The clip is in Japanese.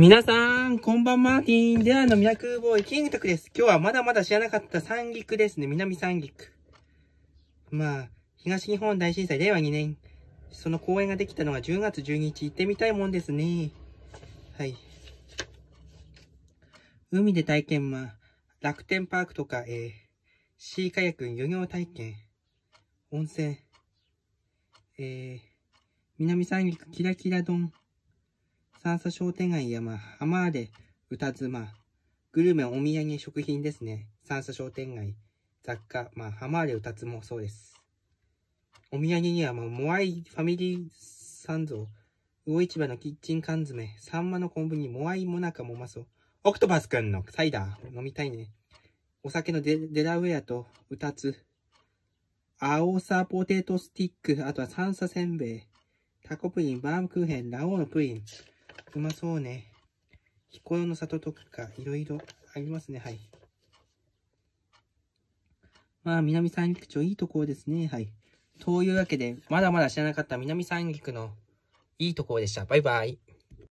皆さん、こんばんマーティン。ではのミラクルボーイ、キングタクです。今日はまだまだ知らなかった三陸ですね。南三陸。まあ、東日本大震災、令和2年。その公演ができたのが10月12日。行ってみたいもんですね。はい。海で体験、まあ、楽天パークとか、えー、シーカヤク、漁業体験、温泉、えー、南三陸キラキラ丼。三叉商店街山、浜まで、歌妻、グルメ、お土産、食品ですね。三叉商店街、雑貨、まあ、浜で歌つもそうです。お土産には、まあ、モアイファミリー三蔵、魚市場のキッチン缶詰、サンマの昆布にモアイモナカもマまそう。オクトパスくんのサイダー、飲みたいね。お酒のデデラウェアと歌つ、アオサポテトスティック、あとは三叉せんべい、タコプリン、バームクーヘン、ラオウのプリン、うまそうね。彦の里とか、いろいろありますね。はい。まあ、南三陸町、いいところですね。はい。というわけで、まだまだ知らなかった南三陸のいいところでした。バイバイ。